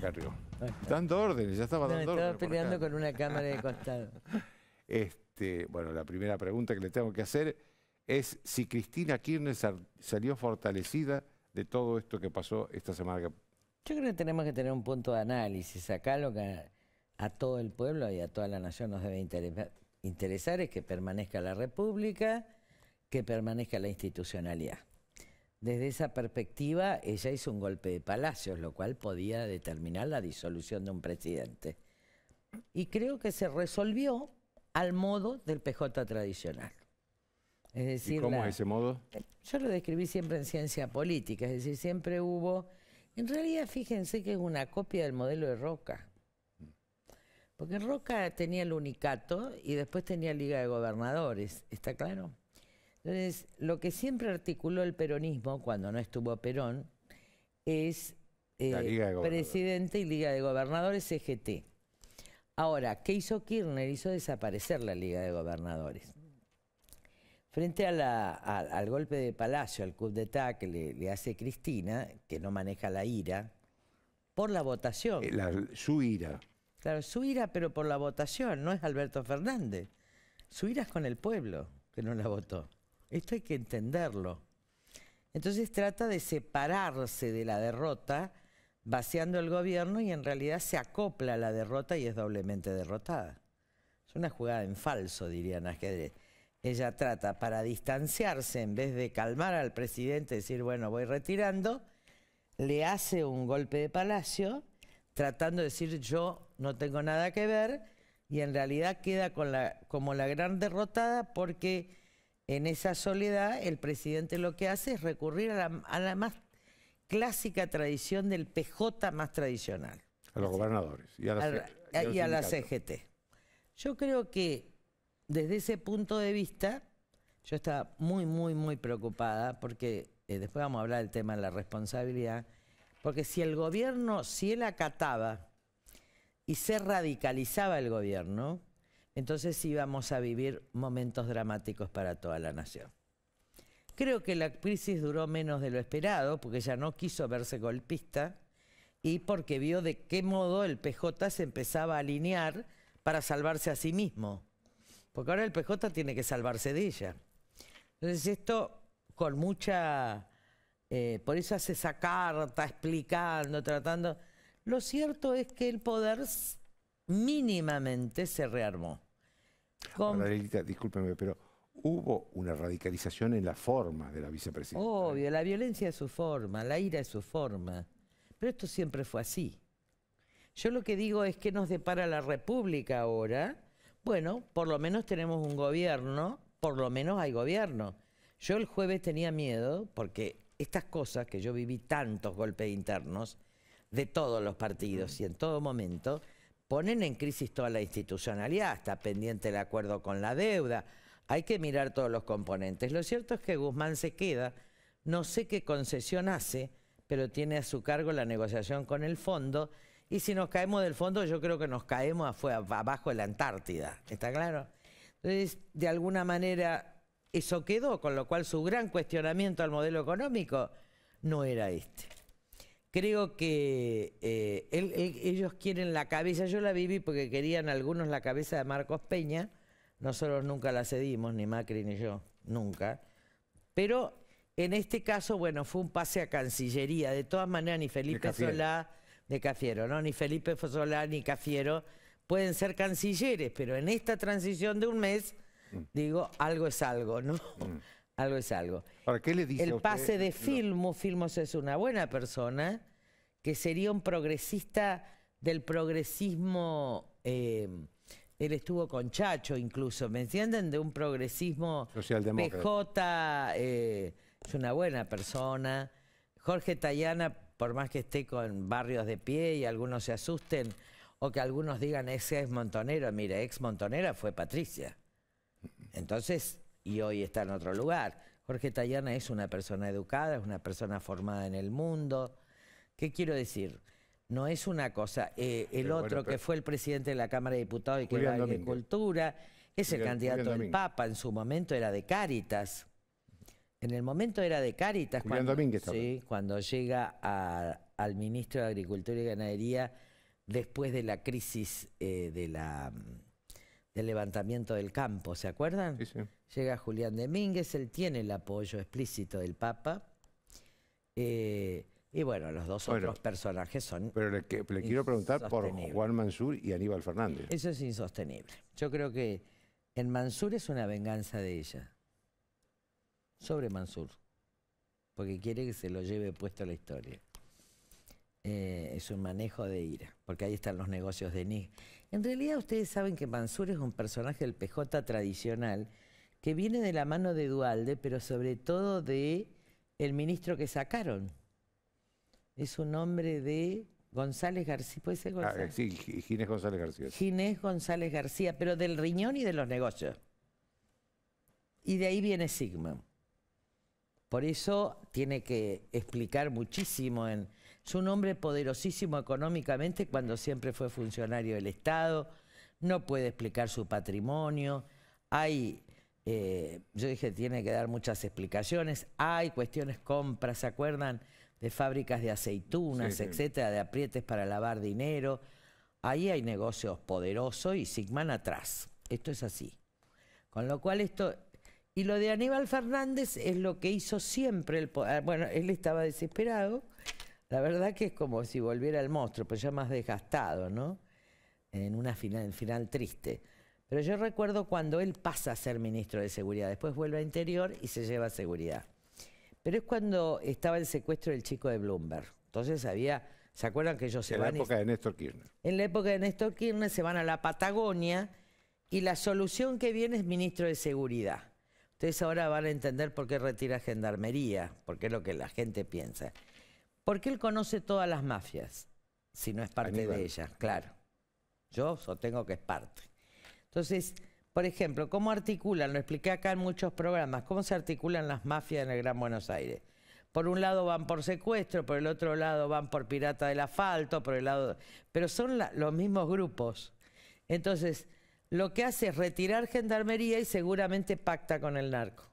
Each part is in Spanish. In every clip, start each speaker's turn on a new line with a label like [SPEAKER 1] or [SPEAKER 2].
[SPEAKER 1] Carrió. Dando órdenes, ya estaba dando órdenes. Estaba peleando
[SPEAKER 2] con una cámara de costado.
[SPEAKER 1] este, bueno, la primera pregunta que le tengo que hacer es si Cristina Kirchner salió fortalecida de todo esto que pasó esta semana. Yo
[SPEAKER 2] creo que tenemos que tener un punto de análisis. Acá lo que a todo el pueblo y a toda la nación nos debe interesar es que permanezca la República, que permanezca la institucionalidad. Desde esa perspectiva, ella hizo un golpe de palacios, lo cual podía determinar la disolución de un presidente. Y creo que se resolvió al modo del PJ tradicional. Es decir, ¿Y cómo es ese modo? Eh, yo lo describí siempre en ciencia política, es decir, siempre hubo... En realidad, fíjense que es una copia del modelo de Roca. Porque Roca tenía el unicato y después tenía Liga de Gobernadores, ¿está claro? Entonces, lo que siempre articuló el peronismo cuando no estuvo Perón es eh, presidente y Liga de Gobernadores CGT. E Ahora, ¿qué hizo Kirchner? Hizo desaparecer la Liga de Gobernadores. Frente al golpe de Palacio, al coup d'etat que le, hace Cristina, que no maneja la ira, por la votación. Eh, su ira. Claro, su ira, pero por la votación, no es Alberto Fernández. Su ira es con el pueblo que no la votó. Esto hay que entenderlo. Entonces trata de separarse de la derrota, vaciando el gobierno y en realidad se acopla a la derrota y es doblemente derrotada. Es una jugada en falso, dirían ajedrez. Ella trata para distanciarse, en vez de calmar al presidente, decir, bueno, voy retirando, le hace un golpe de palacio, tratando de decir, yo no tengo nada que ver, y en realidad queda como la gran derrotada porque en esa soledad, el presidente lo que hace es recurrir a la, más clásica tradición del PJ más tradicional.
[SPEAKER 1] A los gobernadores y a la, CGT.
[SPEAKER 2] Yo creo que desde ese punto de vista, yo estaba muy, muy, muy preocupada, porque eh, después vamos a hablar del tema de la responsabilidad, porque si el gobierno, si él acataba y se radicalizaba el gobierno, entonces íbamos a vivir momentos dramáticos para toda la nación. Creo que la crisis duró menos de lo esperado, porque ella no quiso verse golpista y porque vio de qué modo el PJ se empezaba a alinear para salvarse a sí mismo. Porque ahora el PJ tiene que salvarse de ella. Entonces esto con mucha... Eh, por eso hace esa carta explicando, tratando... Lo cierto es que el poder mínimamente se rearmó.
[SPEAKER 1] Con... discúlpeme, pero hubo una radicalización en la forma de
[SPEAKER 2] la vicepresidenta. ¿eh? Obvio, la violencia es su forma, la ira es su forma. Pero esto siempre fue así. Yo lo que digo es que nos depara la República ahora. Bueno, por lo menos tenemos un gobierno, por lo menos hay gobierno. Yo el jueves tenía miedo porque estas cosas que yo viví tantos golpes internos de todos los partidos y en todo momento, ponen en crisis toda la institucionalidad, está pendiente el acuerdo con la deuda, hay que mirar todos los componentes. Lo cierto es que Guzmán se queda, no sé qué concesión hace, pero tiene a su cargo la negociación con el fondo, y si nos caemos del fondo yo creo que nos caemos abajo de la Antártida, ¿está claro? Entonces, de alguna manera eso quedó, con lo cual su gran cuestionamiento al modelo económico no era este creo que eh, ellos quieren la cabeza, yo la viví porque querían algunos la cabeza de Marcos Peña, nosotros nunca la cedimos, ni Macri ni yo, nunca, pero en este caso, bueno, fue un pase a Cancillería, de todas maneras ni Felipe Solá, de Cafiero, ¿no? ni Felipe Solá ni Cafiero pueden ser cancilleres, pero en esta transición de un mes, mm. digo, algo es algo, ¿no? Mm algo es algo. ¿Para qué le dice El pase de Filmo, Filmos es una buena persona, que sería un progresista del progresismo, eh, él estuvo con Chacho incluso, ¿me entienden? De un progresismo PJ, eh, es una buena persona. Jorge Tayana, por más que esté con barrios de pie y algunos se asusten, o que algunos digan ese es Montonero, mira, ex Montonera fue Patricia. Entonces, y hoy está en otro lugar. Jorge Tallana es una persona educada, es una persona formada en el mundo. ¿Qué quiero decir? No es una cosa. Eh, el otro que fue el presidente de la Cámara de Diputados y que era de Agricultura, es el candidato del Papa, en su momento era de Cáritas. En el momento era de Cáritas. Cuando, sí, cuando llega al ministro de Agricultura y Ganadería después de la crisis eh, de la del levantamiento del campo, ¿se acuerdan? Llega Julián Domínguez, él tiene el apoyo explícito del Papa. Eh, y bueno, los dos otros personajes son. Pero le, le quiero preguntar por Juan Mansur y Aníbal Fernández. Eso es insostenible. Yo creo que en Mansur es una venganza de ella. Sobre Mansur. Porque quiere que se lo lleve puesto a la historia. Eh, es un manejo de ira, porque ahí están los negocios de Nick En realidad ustedes saben que Mansur es un personaje del PJ tradicional que viene de la mano de Dualde, pero sobre todo de el ministro que sacaron. Es un hombre de González García, ¿puede ser ah, González? sí, Ginés González García. Ginés González García, pero del riñón y de los negocios. Y de ahí viene Sigma. Por eso tiene que explicar muchísimo en, es un hombre poderosísimo económicamente cuando siempre fue funcionario del Estado, no puede explicar su patrimonio, hay, eh, yo dije, tiene que dar muchas explicaciones, hay cuestiones compras, ¿se acuerdan? De fábricas de aceitunas, etcétera, de aprietes para lavar dinero. Ahí hay negocios poderosos y Sigman atrás. Esto es así. Con lo cual esto... Y lo de Aníbal Fernández es lo que hizo siempre el poder. Ah, bueno, él estaba desesperado la verdad que es como si volviera el monstruo, pero pues ya más desgastado, ¿no? En una final, final triste. Pero yo recuerdo cuando él pasa a ser ministro de Seguridad, después vuelve a Interior y se lleva a Seguridad. Pero es cuando estaba el secuestro del chico de Bloomberg. Entonces había, ¿se acuerdan que ellos se van? En la época de Néstor Kirchner. En la época de Néstor Kirchner se van a la Patagonia y la solución que viene es ministro de Seguridad. Ustedes ahora van a entender por qué retira Gendarmería, porque es lo que la gente piensa. Porque él conoce todas las mafias, si no es parte de ellas, claro. Yo sostengo que es parte. Entonces, por ejemplo, ¿cómo articulan? Lo expliqué acá en muchos programas. ¿Cómo se articulan las mafias en el Gran Buenos Aires? Por un lado van por secuestro, por el otro lado van por pirata del asfalto, por el lado. Pero son los mismos grupos. Entonces, lo que hace es retirar gendarmería y seguramente pacta con el narco.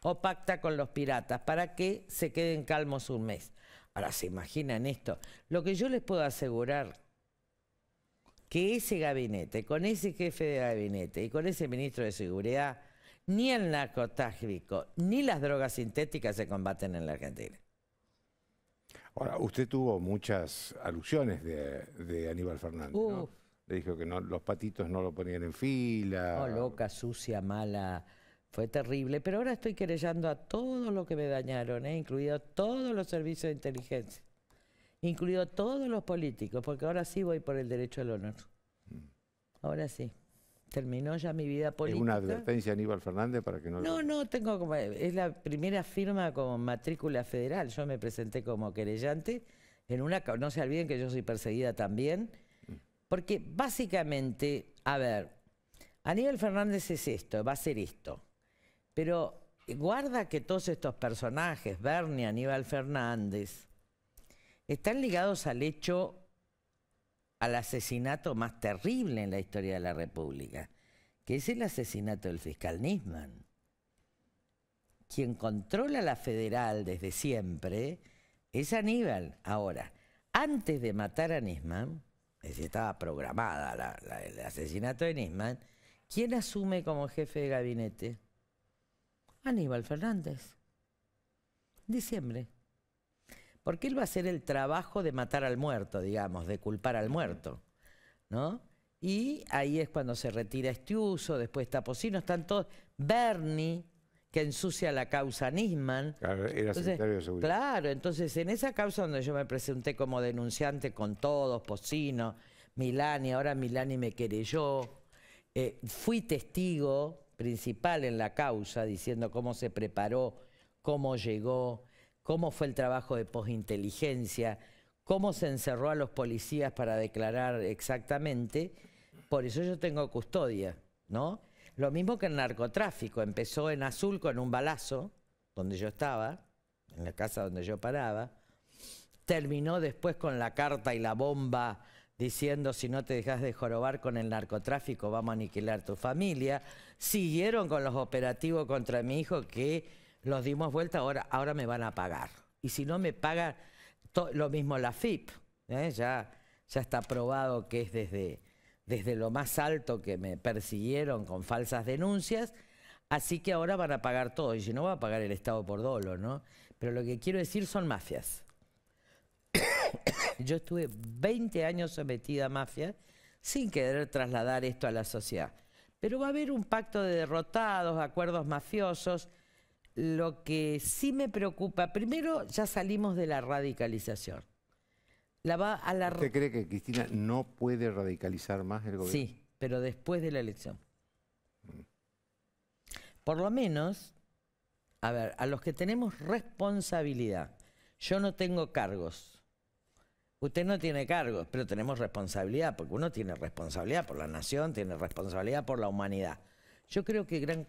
[SPEAKER 2] O pacta con los piratas para que se queden calmos un mes. Ahora, ¿se imaginan esto? Lo que yo les puedo asegurar, que ese gabinete, con ese jefe de gabinete y con ese ministro de Seguridad, ni el narcotráfico ni las drogas sintéticas se combaten en la Argentina.
[SPEAKER 1] Ahora, usted tuvo muchas alusiones de, Aníbal Fernández, ¿no? Le dijo que no, los patitos no lo ponían en fila.
[SPEAKER 2] No, oh, loca, sucia, mala, fue terrible, pero ahora estoy querellando a todos los que me dañaron, ¿eh? incluido todos los servicios de inteligencia, incluido todos los políticos, porque ahora sí voy por el derecho al honor. Mm. Ahora sí. Terminó ya mi vida política. ¿Es una advertencia
[SPEAKER 1] a Aníbal Fernández para que no No,
[SPEAKER 2] no, tengo como. Eh, es la primera firma con matrícula federal. Yo me presenté como querellante en una. No se olviden que yo soy perseguida también. Mm. Porque básicamente, a ver, Aníbal Fernández es esto, va a ser esto. Pero eh, guarda que todos estos personajes, Bernie, Aníbal Fernández, están ligados al hecho, al asesinato más terrible en la historia de la República, que es el asesinato del fiscal Nisman. Quien controla la federal desde siempre es Aníbal. Ahora, antes de matar a Nisman, es decir, estaba programada el asesinato de Nisman, ¿quién asume como jefe de gabinete? Aníbal Fernández. Diciembre. Porque él va a hacer el trabajo de matar al muerto, digamos, de culpar al muerto, ¿no? Y ahí es cuando se retira Estiuso, después está Pocino, están todos. Bernie, que ensucia la causa Nisman. Claro, era entonces, secretario de Seguridad. Claro, entonces en esa causa donde yo me presenté como denunciante con todos, Pocino, Milani, ahora Milani me querelló, yo. Eh, fui testigo principal en la causa, diciendo cómo se preparó, cómo llegó, cómo fue el trabajo de posinteligencia, cómo se encerró a los policías para declarar exactamente, por eso yo tengo custodia, ¿no? Lo mismo que el narcotráfico, empezó en azul con un balazo, donde yo estaba, en la casa donde yo paraba, terminó después con la carta y la bomba diciendo si no te dejas de jorobar con el narcotráfico vamos a aniquilar tu familia. Siguieron con los operativos contra mi hijo que los dimos vuelta, ahora, ahora me van a pagar. Y si no me paga lo mismo la FIP, ¿eh? ya, ya está probado que es desde, desde lo más alto que me persiguieron con falsas denuncias, así que ahora van a pagar todo, y si no va a pagar el Estado por dolo, ¿no? Pero lo que quiero decir son mafias. Yo estuve 20 años sometida a mafia sin querer trasladar esto a la sociedad. Pero va a haber un pacto de derrotados, acuerdos mafiosos. Lo que sí me preocupa, primero ya salimos de la radicalización. La va a
[SPEAKER 1] la... ¿Usted cree que Cristina no puede radicalizar más el gobierno? Sí,
[SPEAKER 2] pero después de la elección. Por lo menos, a ver, a los que tenemos responsabilidad, yo no tengo cargos, Usted no tiene cargos, pero tenemos responsabilidad, porque uno tiene responsabilidad por la nación, tiene responsabilidad por la humanidad. Yo creo que gran,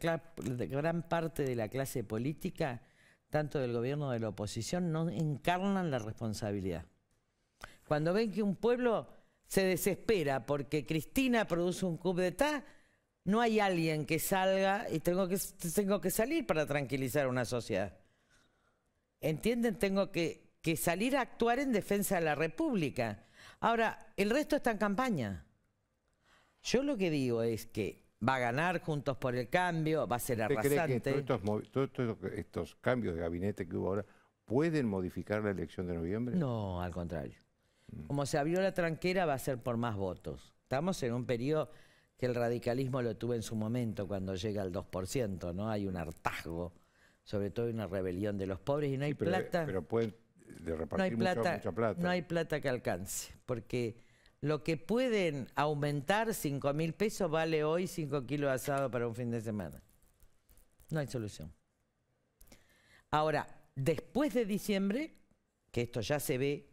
[SPEAKER 2] parte de la clase política, tanto del gobierno como de la oposición, no encarnan la responsabilidad. Cuando ven que un pueblo se desespera porque Cristina produce un coup d'etat, no hay alguien que salga y tengo que, tengo que salir para tranquilizar una sociedad. ¿Entienden? Tengo que que salir a actuar en defensa de la República. Ahora, el resto está en campaña. Yo lo que digo es que va a ganar Juntos por el Cambio, va a ser arrasante. todos, estos, cambios de
[SPEAKER 1] gabinete que hubo ahora pueden modificar la elección de noviembre? No, al contrario.
[SPEAKER 2] Como se abrió la tranquera, va a ser por más votos. Estamos en un periodo que el radicalismo lo tuvo en su momento, cuando llega al 2%, ¿no? Hay un hartazgo, sobre todo una rebelión de los pobres y no hay eh, plata no hay plata, No hay plata que alcance, porque lo que pueden aumentar 5 mil pesos vale hoy 5 kilos de asado para un fin de semana. No hay solución. Ahora, después de diciembre, que esto ya se ve,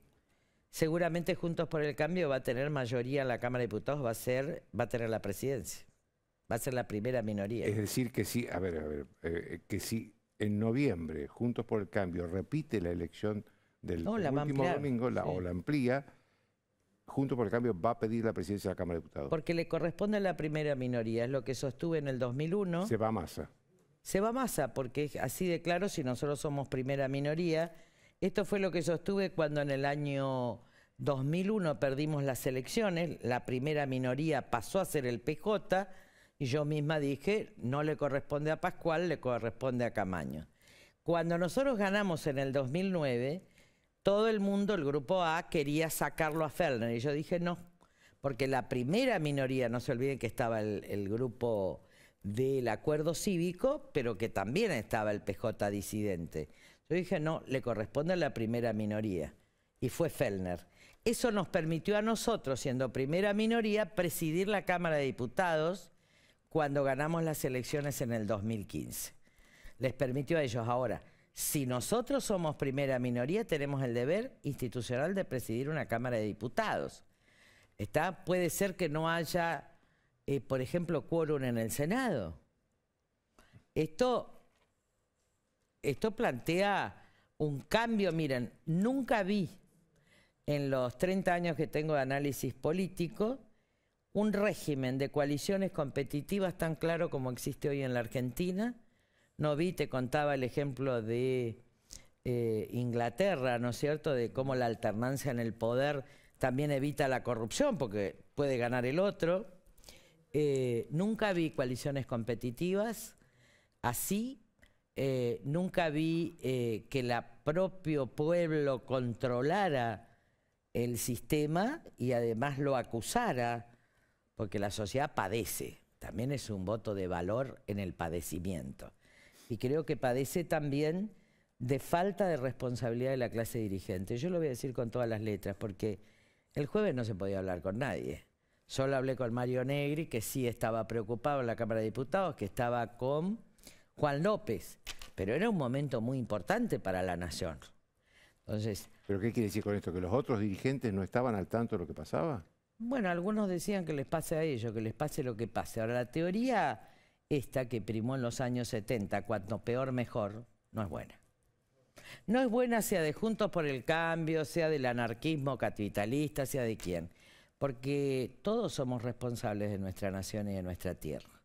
[SPEAKER 2] seguramente Juntos por el Cambio va a tener mayoría en la Cámara de Diputados, va a, ser, va a tener la presidencia. Va a ser la primera minoría. Es
[SPEAKER 1] decir, que sí, a ver, a ver, eh, que sí en noviembre Juntos por el Cambio repite la elección del último domingo, la, o la amplía, Junto por el Cambio va a pedir la presidencia de la Cámara de Diputados.
[SPEAKER 2] Porque le corresponde a la primera minoría, es lo que sostuve en el 2001. Se va a masa. Se va a masa, porque así de claro, si nosotros somos primera minoría, esto fue lo que sostuve cuando en el año 2001 perdimos las elecciones, la primera minoría pasó a ser el PJ y yo misma dije, no le corresponde a Pascual, le corresponde a Camaño. Cuando nosotros ganamos en el 2009, todo el mundo, el grupo A, quería sacarlo a Fellner. Y yo dije no, porque la primera minoría, no se olviden que estaba el, el grupo del acuerdo cívico, pero que también estaba el PJ disidente. Yo dije no, le corresponde a la primera minoría. Y fue Fellner. Eso nos permitió a nosotros, siendo primera minoría, presidir la Cámara de Diputados cuando ganamos las elecciones en el 2015. Les permitió a ellos ahora si nosotros somos primera minoría, tenemos el deber institucional de presidir una Cámara de Diputados. puede ser que no haya, eh, por ejemplo, quórum en el Senado. Esto, esto plantea un cambio, miren, nunca vi en los 30 años que tengo de análisis político un régimen de coaliciones competitivas tan claro como existe hoy en la Argentina no vi, te contaba el ejemplo de eh, Inglaterra, ¿no es cierto?, de cómo la alternancia en el poder también evita la corrupción, porque puede ganar el otro. Eh, nunca vi coaliciones competitivas así, eh, nunca vi que el propio pueblo controlara el sistema y además lo acusara, porque la sociedad padece, también es un voto de valor en el padecimiento y creo que padece también de falta de responsabilidad de la clase dirigente. Yo lo voy a decir con todas las letras, porque el jueves no se podía hablar con nadie. Solo hablé con Mario Negri, que sí estaba preocupado en la Cámara de Diputados, que estaba con Juan López, pero era un momento muy importante para la nación. Entonces, ¿Pero qué quiere decir con esto? ¿Que los otros dirigentes no estaban al
[SPEAKER 1] tanto de lo que pasaba?
[SPEAKER 2] Bueno, algunos decían que les pase a ellos, que les pase lo que pase. Ahora, la teoría esta que primó en los años 70, cuanto peor mejor, no es buena. No es buena sea de Juntos por el Cambio, sea del anarquismo capitalista, sea de quién, porque todos somos responsables de nuestra nación y de nuestra tierra.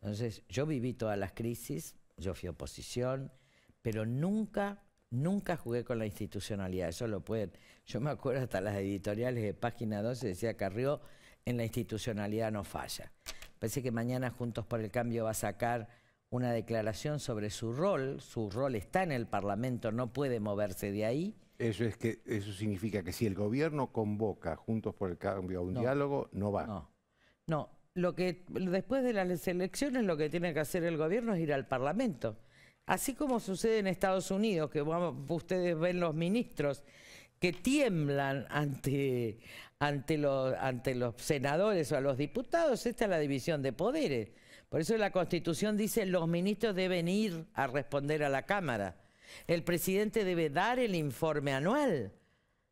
[SPEAKER 2] Entonces, yo viví todas las crisis, yo fui oposición, pero nunca, nunca jugué con la institucionalidad. Eso lo pueden. Yo me acuerdo hasta las editoriales de página 12 decía Carrió, en la institucionalidad no falla. Parece que mañana Juntos por el Cambio va a sacar una declaración sobre su rol. Su rol está en el Parlamento, no puede moverse de ahí.
[SPEAKER 1] Eso es que eso significa que si el gobierno convoca Juntos por el Cambio a un diálogo, no va. No.
[SPEAKER 2] No, lo que después de las elecciones lo que tiene que hacer el gobierno es ir al Parlamento. Así como sucede en Estados Unidos, que ustedes ven los ministros que tiemblan ante, ante, los, ante los senadores o a los diputados, esta es la división de poderes. Por eso la Constitución dice los ministros deben ir a responder a la Cámara. El presidente debe dar el informe anual.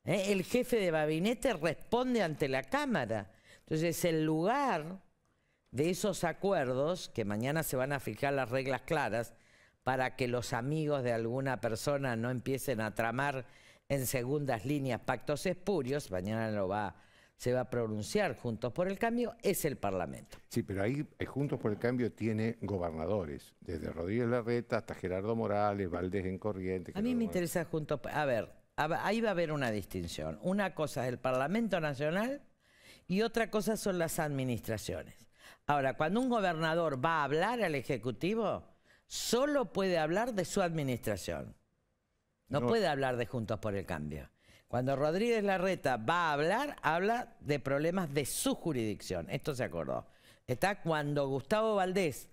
[SPEAKER 2] ¿eh? El jefe de gabinete responde ante la Cámara. Entonces, el lugar de esos acuerdos, que mañana se van a fijar las reglas claras, para que los amigos de alguna persona no empiecen a tramar en segundas líneas pactos espurios, mañana va se va a pronunciar Juntos por el Cambio, es el Parlamento. Sí, pero ahí eh, Juntos por el Cambio tiene gobernadores, desde Rodríguez Larreta hasta Gerardo Morales, Valdés en corriente. A mí me interesa Juntos, a ver, ahí va a haber una distinción. Una cosa es el Parlamento Nacional y otra cosa son las administraciones. Ahora, cuando un gobernador va a hablar al Ejecutivo, solo puede hablar de su administración. No, puede hablar de Juntos por el Cambio. Cuando Rodríguez Larreta va a hablar, habla de problemas de su jurisdicción. Esto se acordó. Está cuando Gustavo Valdés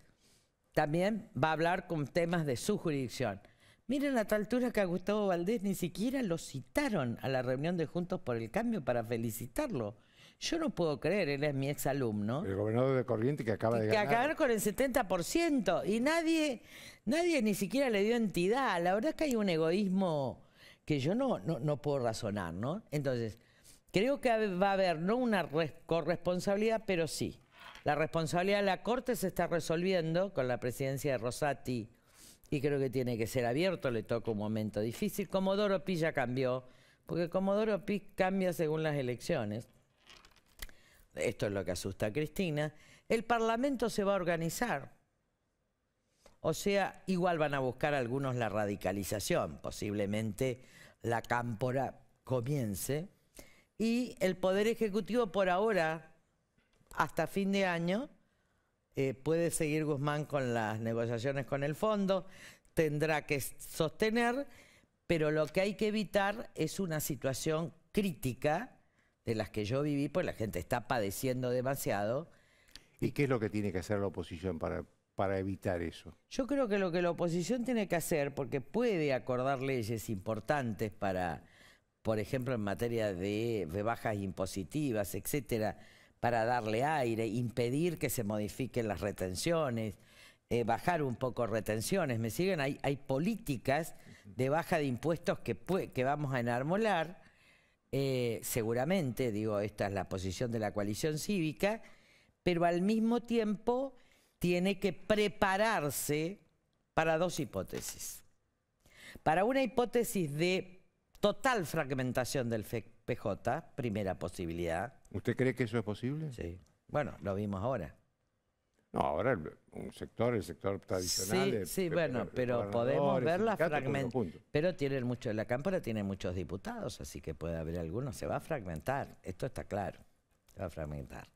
[SPEAKER 2] también va a hablar con temas de su jurisdicción. Miren a tal altura que a Gustavo Valdés ni siquiera lo citaron a la reunión de Juntos por el Cambio para felicitarlo. Yo no puedo creer, él es mi exalumno. El gobernador de Corrientes que acaba de que Que acabar con el 70% y nadie, nadie ni siquiera le dio entidad. La verdad es que hay un egoísmo que yo no, no, no puedo razonar, ¿no? Entonces, creo que va a haber no una corresponsabilidad, pero sí. La responsabilidad de la Corte se está resolviendo con la presidencia de Rosati y creo que tiene que ser abierto, le toca un momento difícil. Comodoro Pi ya cambió, porque Comodoro Pi cambia según las elecciones esto es lo que asusta a Cristina, el Parlamento se va a organizar. O sea, igual van a buscar algunos la radicalización, posiblemente la cámpora comience, y el Poder Ejecutivo por ahora, hasta fin de año, eh, puede seguir Guzmán con las negociaciones con el fondo, tendrá que sostener, pero lo que hay que evitar es una situación crítica de las que yo viví, pues la gente está padeciendo demasiado. ¿Y qué es lo que tiene que hacer la oposición para, evitar eso? Yo creo que lo que la oposición tiene que hacer, porque puede acordar leyes importantes para, por ejemplo, en materia de, bajas impositivas, etcétera, para darle aire, impedir que se modifiquen las retenciones, eh, bajar un poco retenciones. ¿Me siguen? Hay, políticas de baja de impuestos que, que vamos a enarmolar eh, seguramente, digo, esta es la posición de la coalición cívica, pero al mismo tiempo tiene que prepararse para dos hipótesis. Para una hipótesis de total fragmentación del PJ, primera posibilidad. ¿Usted cree que eso es posible? Sí. Bueno, lo vimos ahora. No, ahora
[SPEAKER 1] un sector, el sector tradicional. Sí, sí bueno, pero podemos ver la fragmentación.
[SPEAKER 2] Pero tienen mucho, la cámara tiene muchos diputados, así que puede haber algunos. Se va a fragmentar, esto está claro, se va a fragmentar.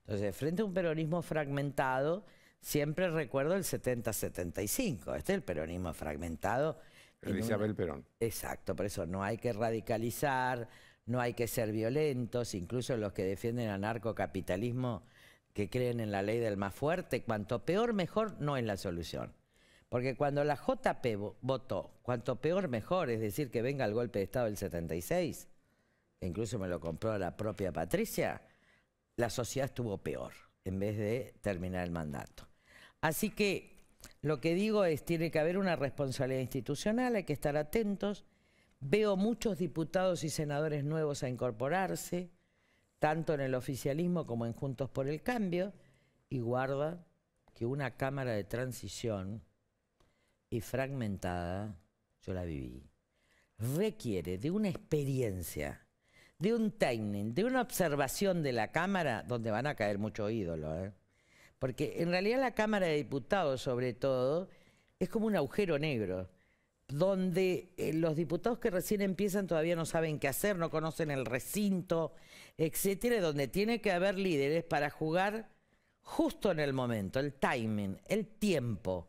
[SPEAKER 2] Entonces, frente a un peronismo fragmentado, siempre recuerdo el 70-75. Este es el peronismo fragmentado. El Isabel Perón. Exacto, por eso no hay que radicalizar, no hay que ser violentos, incluso los que defienden anarcocapitalismo que creen en la ley del más fuerte, cuanto peor mejor no en la solución. Porque cuando la JP votó, cuanto peor mejor, es decir, que venga el golpe de Estado del 76, incluso me lo compró la propia Patricia, la sociedad estuvo peor en vez de terminar el mandato. Así que lo que digo es, tiene que haber una responsabilidad institucional, hay que estar atentos. Veo muchos diputados y senadores nuevos a incorporarse tanto en el oficialismo como en Juntos por el Cambio, y guarda que una Cámara de Transición y fragmentada, yo la viví, requiere de una experiencia, de un timing, de una observación de la Cámara, donde van a caer muchos ídolos, ¿eh? porque en realidad la Cámara de Diputados, sobre todo, es como un agujero negro donde eh, los diputados que recién empiezan todavía no saben qué hacer, no conocen el recinto, etcétera, donde tiene que haber líderes para jugar justo en el momento, el timing, el tiempo,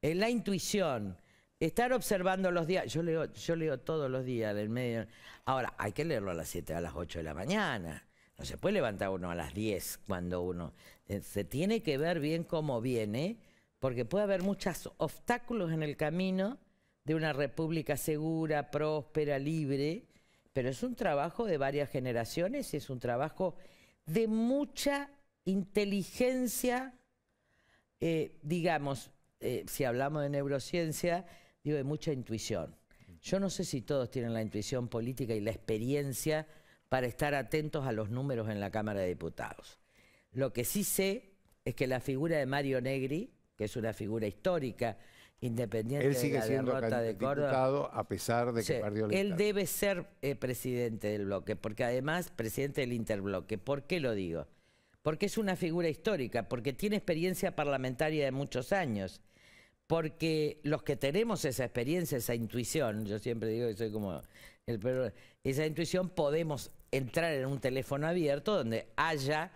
[SPEAKER 2] eh, la intuición, estar observando los días. Yo leo, yo leo todos los días del medio. Ahora, hay que leerlo a las 7, a las 8 de la mañana. No se puede levantar uno a las 10 cuando uno. Eh, se tiene que ver bien cómo viene, porque puede haber muchos obstáculos en el camino de una república segura, próspera, libre, pero es un trabajo de varias generaciones y es un trabajo de mucha inteligencia, eh, digamos, eh, si hablamos de neurociencia, digo, de mucha intuición. Yo no sé si todos tienen la intuición política y la experiencia para estar atentos a los números en la Cámara de Diputados. Lo que sí sé es que la figura de Mario Negri, que es una figura histórica independiente sigue de la siendo derrota de Córdoba. a pesar de que perdió el Él debe ser eh, presidente del bloque, porque además presidente del interbloque. ¿Por qué lo digo? Porque es una figura histórica, porque tiene experiencia parlamentaria de muchos años, porque los que tenemos esa experiencia, esa intuición, yo siempre digo que soy como el esa intuición podemos entrar en un teléfono abierto donde haya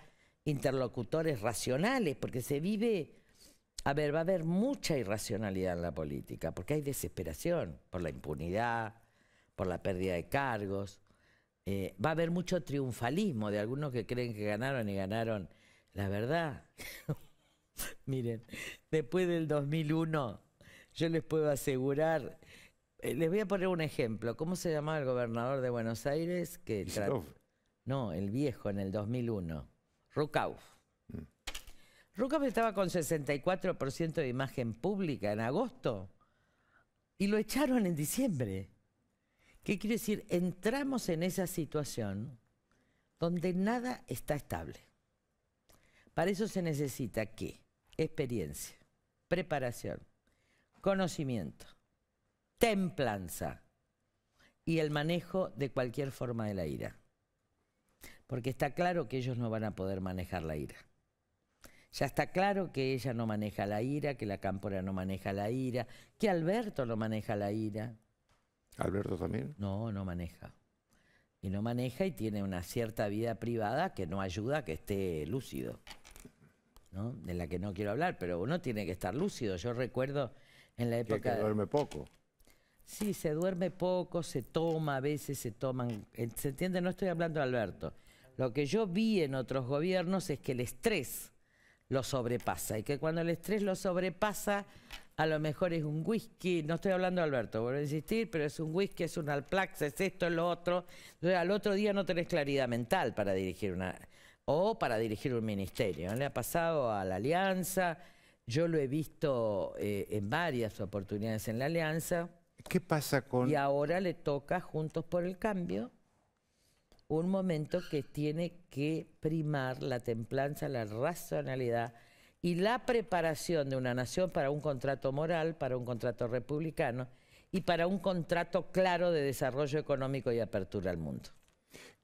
[SPEAKER 2] interlocutores racionales, porque se vive a ver, va a haber mucha irracionalidad en la política, porque hay desesperación por la impunidad, por la pérdida de cargos. Eh, va a haber mucho triunfalismo de algunos que creen que ganaron y ganaron. La verdad, miren, después del 2001, yo les puedo asegurar, eh, les voy a poner un ejemplo. ¿Cómo se llamaba el gobernador de Buenos Aires? que No, el viejo en el 2001, Rukauf. Roca estaba con 64% de imagen pública en agosto y lo echaron en diciembre. ¿Qué quiere decir? Entramos en esa situación donde nada está estable. Para eso se necesita qué? Experiencia, preparación, conocimiento, templanza y el manejo de cualquier forma de la ira. Porque está claro que ellos no van a poder manejar la ira. Ya está claro que ella no maneja la ira, que la cámpora no maneja la ira, que Alberto no maneja la ira. ¿Alberto también? No, no maneja. Y no maneja y tiene una cierta vida privada que no ayuda a que esté lúcido. ¿no? De la que no quiero hablar, pero uno tiene que estar lúcido. Yo recuerdo en la época. Que duerme poco. Sí, se duerme poco, se toma, a veces se toman. Eh, ¿Se entiende? No estoy hablando de Alberto. Lo que yo vi en otros gobiernos es que el estrés lo sobrepasa y que cuando el estrés lo sobrepasa, a lo mejor es un whisky, no estoy hablando de Alberto, vuelvo a insistir, pero es un whisky, es un alplax, es esto, es lo otro. al otro día no tenés claridad mental para dirigir una o para dirigir un ministerio. Le ha pasado a la Alianza, yo lo he visto eh, en varias oportunidades en la Alianza. ¿Qué pasa con...? Y ahora le toca Juntos por el Cambio un momento que tiene que primar la templanza, la racionalidad y la preparación de una nación para un contrato moral, para un contrato republicano y para un contrato claro de desarrollo económico y apertura al mundo.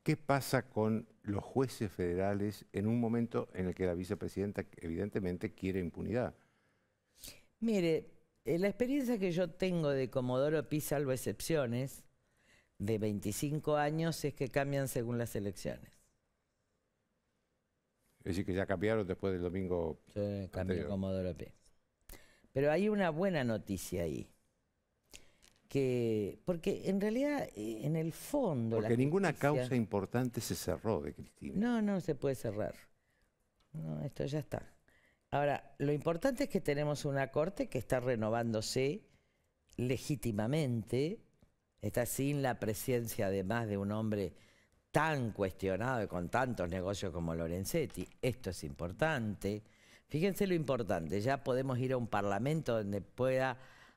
[SPEAKER 1] ¿Qué pasa con los jueces federales en un momento en el que la vicepresidenta evidentemente quiere impunidad?
[SPEAKER 2] Mire, eh, la experiencia que yo tengo de Comodoro Pisa, salvo excepciones, de 25 años es que cambian según las elecciones. Es decir, que ya cambiaron después del domingo. Sí, cambió Comodoro P. Pero hay una buena noticia ahí. Que, porque en realidad, eh, en el fondo. Porque ninguna causa
[SPEAKER 1] importante se cerró de Cristina.
[SPEAKER 2] No, no se puede cerrar. esto ya está. Ahora, lo importante es que tenemos una corte que está renovándose legítimamente, está sin la presencia además de un hombre tan cuestionado y con tantos negocios como Lorenzetti. Esto es importante. Fíjense lo importante, ya podemos ir a un parlamento donde pueda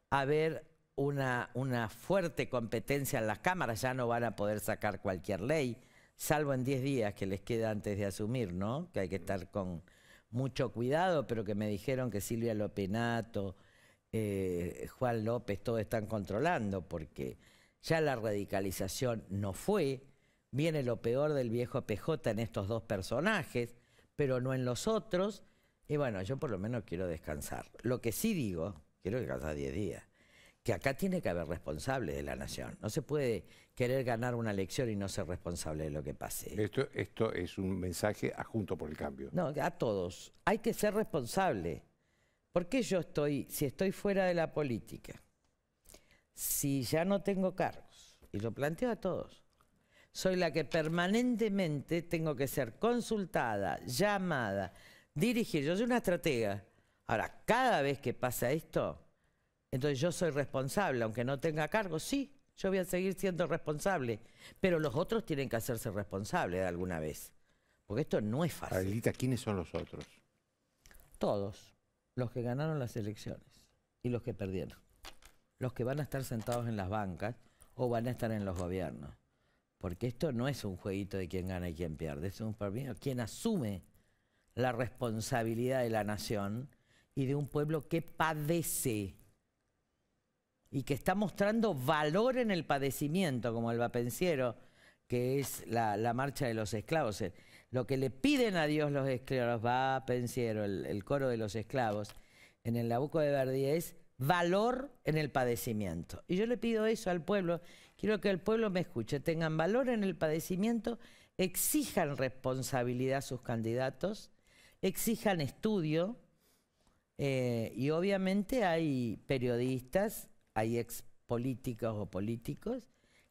[SPEAKER 2] haber una, fuerte competencia en las cámaras, ya no van a poder sacar cualquier ley, salvo en 10 días que les queda antes de asumir, ¿no? Que hay que estar con mucho cuidado, pero que me dijeron que Silvia Lopenato, eh, Juan López, todos están controlando, porque ya la radicalización no fue, viene lo peor del viejo PJ en estos dos personajes, pero no en los otros, y bueno, yo por lo menos quiero descansar. Lo que sí digo, quiero descansar 10 días, que acá tiene que haber responsables de la nación, no se puede querer ganar una elección y no ser responsable de lo que pase. Esto, esto es un mensaje a Junto por el Cambio. No, a todos, hay que ser responsable. ¿Por qué yo estoy, si estoy fuera de la política, si ya no tengo cargos, y lo planteo a todos, soy la que permanentemente tengo que ser consultada, llamada, dirigida. Yo soy una estratega. Ahora, cada vez que pasa esto, entonces yo soy responsable, aunque no tenga cargos, sí, yo voy a seguir siendo responsable, pero los otros tienen que hacerse responsables de alguna vez, porque esto no es fácil. Adelita, ¿quiénes son los otros? Todos, los que ganaron las elecciones y los que perdieron los que van a estar sentados en las bancas o van a estar en los gobiernos. Porque esto no es un jueguito de quién gana y quién pierde, es un partido quien asume la responsabilidad de la nación y de un pueblo que padece y que está mostrando valor en el padecimiento, como el pensiero, que es la, marcha de los esclavos. Eh, lo que le piden a Dios los esclavos, va el, el coro de los esclavos, en el Nabucco de Verdi es valor en el padecimiento. Y yo le pido eso al pueblo, quiero que el pueblo me escuche, tengan valor en el padecimiento, exijan responsabilidad a sus candidatos, exijan estudio, eh, y obviamente hay periodistas, hay ex políticos o políticos,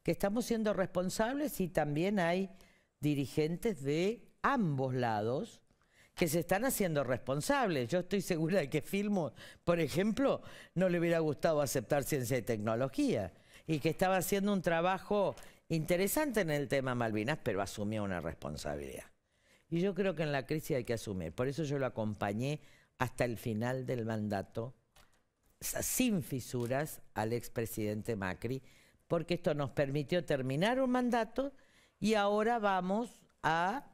[SPEAKER 2] que estamos siendo responsables y también hay dirigentes de ambos lados que se están haciendo responsables. Yo estoy segura de que Filmo, por ejemplo, no le hubiera gustado aceptar ciencia y tecnología y que estaba haciendo un trabajo interesante en el tema Malvinas, pero asumió una responsabilidad. Y yo creo que en la crisis hay que asumir. Por eso yo lo acompañé hasta el final del mandato, sin fisuras, al expresidente Macri, porque esto nos permitió terminar un mandato y ahora vamos a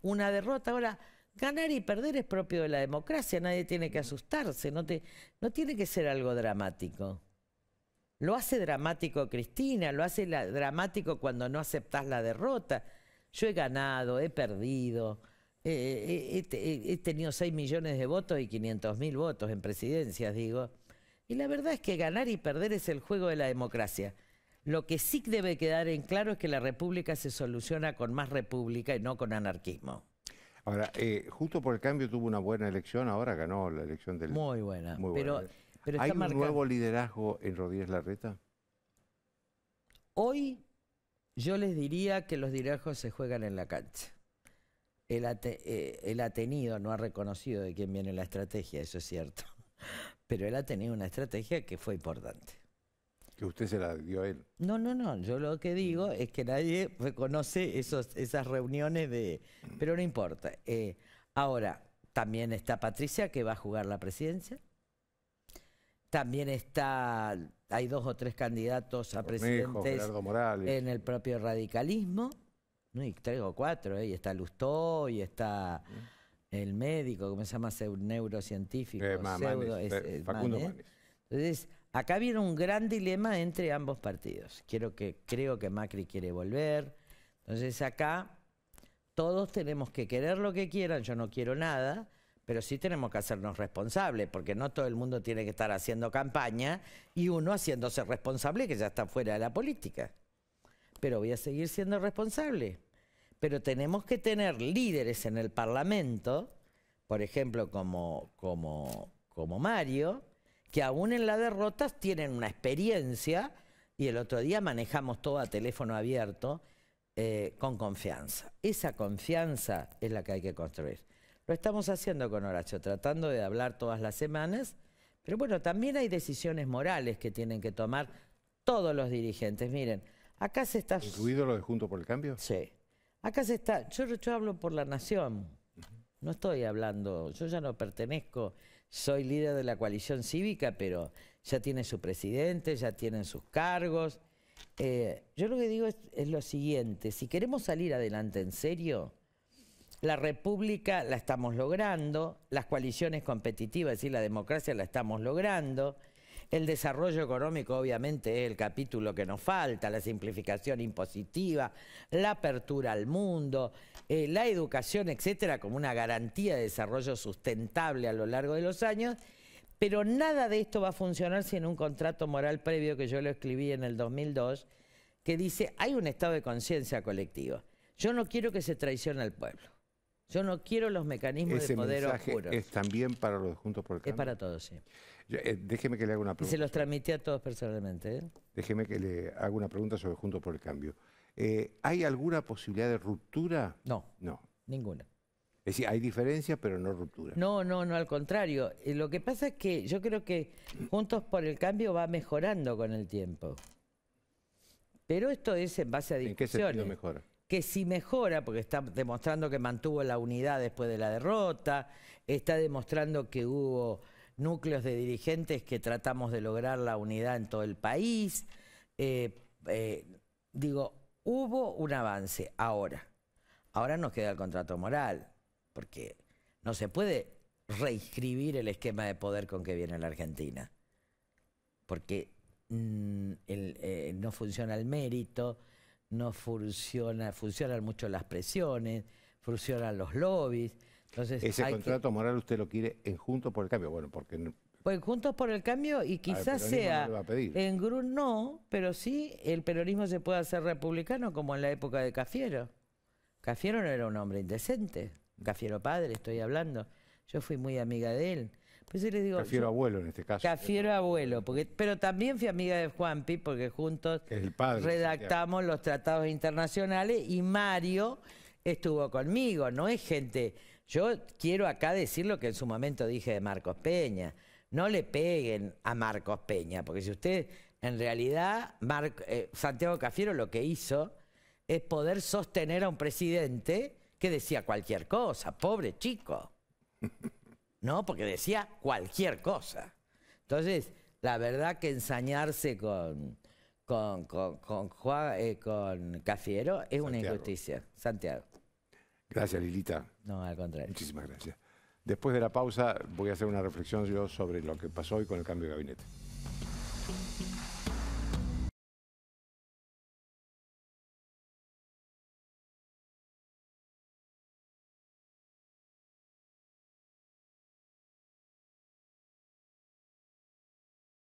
[SPEAKER 2] una derrota. Ahora, Ganar y perder es propio de la democracia, nadie tiene que asustarse, no, tiene que ser algo dramático. Lo hace dramático Cristina, lo hace dramático cuando no aceptás la derrota. Yo he ganado, he perdido, eh, eh, he, tenido 6 millones de votos y 500 mil votos en presidencias, digo. Y la verdad es que ganar y perder es el juego de la democracia. Lo que sí debe quedar en claro es que la república se soluciona con más república y no con anarquismo.
[SPEAKER 1] Ahora, eh, justo por el cambio tuvo una buena elección, ahora ganó la elección del... Muy
[SPEAKER 2] buena, muy buena. pero... ¿Hay un nuevo liderazgo en Rodríguez Larreta? Hoy yo les diría que los liderazgos se juegan en la cancha. él ha, eh, tenido, no ha reconocido de quién viene la estrategia, eso es cierto, pero él ha tenido una estrategia que fue importante. Que usted se la dio a él. No, no, no. Yo lo que digo mm. es que nadie reconoce esos, esas reuniones de. Pero no importa. Eh, ahora, también está Patricia, que va a jugar la presidencia. También está. Hay dos o tres candidatos a presidente presidentes en el propio radicalismo. No, y traigo cuatro. Eh. Y está Lustó, y está. Mm. El médico, ¿cómo se llama? Neurocientífico. Eh, pseudo, eh, Facundo Entonces, Acá viene un gran dilema entre ambos partidos. Quiero que, creo que Macri quiere volver. Entonces acá todos tenemos que querer lo que quieran, yo no quiero nada, pero sí tenemos que hacernos responsables, porque no todo el mundo tiene que estar haciendo campaña y uno haciéndose responsable que ya está fuera de la política. Pero voy a seguir siendo responsable. Pero tenemos que tener líderes en el Parlamento, por ejemplo, como, como, como Mario, que aún en la derrota tienen una experiencia y el otro día manejamos todo a teléfono abierto eh, con confianza. Esa confianza es la que hay que construir. Lo estamos haciendo con Horacio, tratando de hablar todas las semanas, pero bueno, también hay decisiones morales que tienen que tomar todos los dirigentes. Miren, acá se está... ¿Incluido lo de Junto por el Cambio? Sí. Acá se está... Yo, yo hablo por la nación, no estoy hablando, yo ya no pertenezco soy líder de la coalición cívica, pero ya tiene su presidente, ya tienen sus cargos. Eh, yo lo que digo es, es, lo siguiente, si queremos salir adelante en serio, la república la estamos logrando, las coaliciones competitivas y la democracia la estamos logrando, el desarrollo económico, obviamente, es el capítulo que nos falta, la simplificación impositiva, la apertura al mundo, eh, la educación, etcétera, como una garantía de desarrollo sustentable a lo largo de los años. Pero nada de esto va a funcionar sin un contrato moral previo que yo lo escribí en el 2002, que dice, hay un estado de conciencia colectiva. Yo no quiero que se traicione al pueblo. Yo no quiero los mecanismos de poder mensaje Es
[SPEAKER 1] también para los Juntos por el Cambio. Es para todos, sí. Eh, déjeme que le haga una pregunta. Se
[SPEAKER 2] los transmití a todos personalmente. ¿eh?
[SPEAKER 1] Déjeme que le haga una pregunta sobre Juntos por el Cambio. Eh, ¿Hay alguna posibilidad de ruptura? No. No. Ninguna. Es decir, hay diferencias, pero no ruptura.
[SPEAKER 2] No, no, no, al contrario. Lo que pasa es que yo creo que Juntos por el Cambio va mejorando con el tiempo. Pero esto es en base a discusiones. ¿En qué sentido mejora? que si mejora, porque está demostrando que mantuvo la unidad después de la derrota, está demostrando que hubo núcleos de dirigentes que tratamos de lograr la unidad en todo el país. Eh, eh, digo, hubo un avance ahora. Ahora nos queda el contrato moral, porque no se puede reinscribir el esquema de poder con que viene la Argentina, porque mm, eh, no funciona el mérito, no funciona, funcionan mucho las presiones, funcionan los lobbies. Ese contrato
[SPEAKER 1] moral usted lo quiere en Juntos por el Cambio, bueno, porque...
[SPEAKER 2] Pues Juntos por el Cambio y ah, quizás sea... en Grun no, pero sí el peronismo se puede hacer republicano como en la época de Cafiero. Cafiero no era un hombre indecente, Cafiero padre estoy hablando. Yo fui muy amiga de él. Pues Cafiero abuelo en este caso. Cafiero abuelo, porque, pero también fui amiga de Juanpi porque juntos redactamos los tratados internacionales y Mario estuvo conmigo, no es gente yo quiero acá decir lo que en su momento dije de Marcos Peña. No le peguen a Marcos Peña, porque si usted, en realidad, eh, Santiago Cafiero lo que hizo es poder sostener a un presidente que decía cualquier cosa, pobre chico. ¿No? Porque decía cualquier cosa. Entonces, la verdad que ensañarse con, con, Juan, eh, con Cafiero es una injusticia. Santiago.
[SPEAKER 1] Gracias, Lilita. No, al contrario. Muchísimas gracias. Después de la pausa voy a hacer una reflexión yo sobre lo que pasó hoy con el cambio de gabinete.